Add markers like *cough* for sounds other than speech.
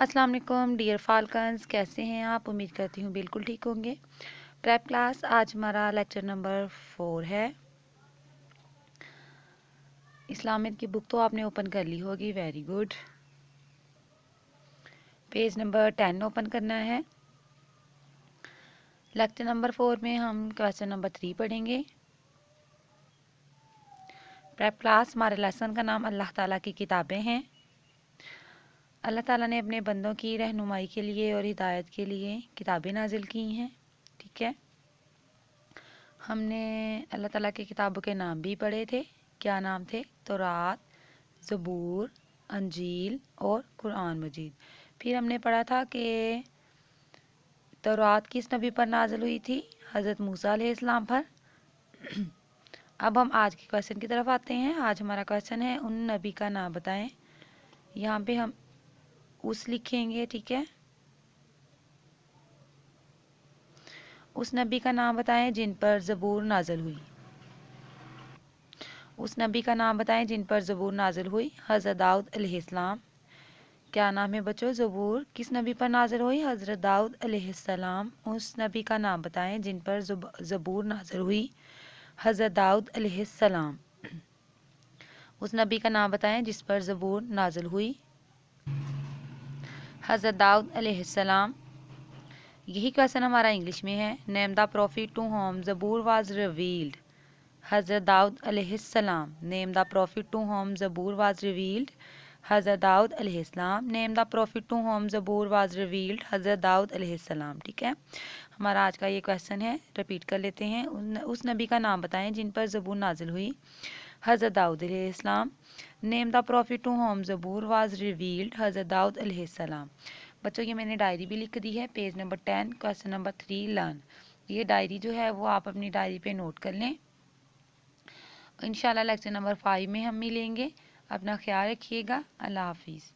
अस्सलाम वालेकुम dear falcons कैसे हैं आप उम्मीद करती हूँ बिल्कुल ठीक होंगे प्रेप क्लास आज हमारा लेक्चर नंबर फोर है इस्लामिक की बुक तो आपने ओपन कर ली होगी very good page number ten open करना है लेक्चर नंबर फोर में हम क्वेश्चन नंबर थ्री पढ़ेंगे प्रेप क्लास हमारे लेसन का नाम अल्लाह ताला की किताबें हैं अल्लाह ताला ने अपने बंदों की रहनुमाई के लिए और हिदायत के लिए किताबें नाजिल की हैं ठीक है हमने अल्लाह ताला के किताबों के नाम भी पढ़े थे क्या नाम थे तो रात ज़बूर अंजील और कुरान मजीद फिर हमने पढ़ा था कि रात किस नबी पर नाजिल हुई थी हज़रत मूसा इस्लाम पर *clears throat* अब हम आज के क्वेश्चन की तरफ आते हैं आज हमारा क्वेश्चन है उन नबी का नाम बताएं यहाँ पे हम उस लिखेंगे ठीक है उस नबी का नाम बताएं जिन पर ज़बूर नाजल हुई उस नबी का नाम बताएं जिन पर ज़बूर नाजल हुई हज़रत दाऊद अलैहिस्सलाम क्या नाम है बच्चों ज़बूर किस नबी पर नाजल हुई हज़रत दाऊद अलैहिस्सलाम उस नबी का नाम बताएं जिन पर ज़बूर नाजल हुई हज़रत दाऊद अलैहिस्सलाम उस नबी का नाम बताएं जिस पर ज़बूर नाजल हुई हज़रत दाऊद यही क्वेश्चन हमारा इंग्लिश में है name the prophet to whom Zabur was revealed Hazrat Dawood name the prophet to whom Zabur was revealed Hazrat Dawood alaihissalam name the prophet to whom Zabur was revealed Hazrat Dawood अलैहिस्सलाम ठीक है हमारा आज का ये क्वेश्चन है रिपीट कर लेते हैं उस नबी का नाम बताएं जिन पर जबूर नाजिल हुई Hazrat Daud alayhi name the prophet to whom Zabur was revealed Hazrat Daud alayhi बच्चों ये मैंने डायरी भी लिख दी है page number ten question number three learn ये डायरी जो है वो आप अपनी डायरी पे नोट कर लें इंशाल्लाह लेक्चर नंबर फाइव में हम मिलेंगे अपना ख्याल रखिएगा अल्लाह हाफिज़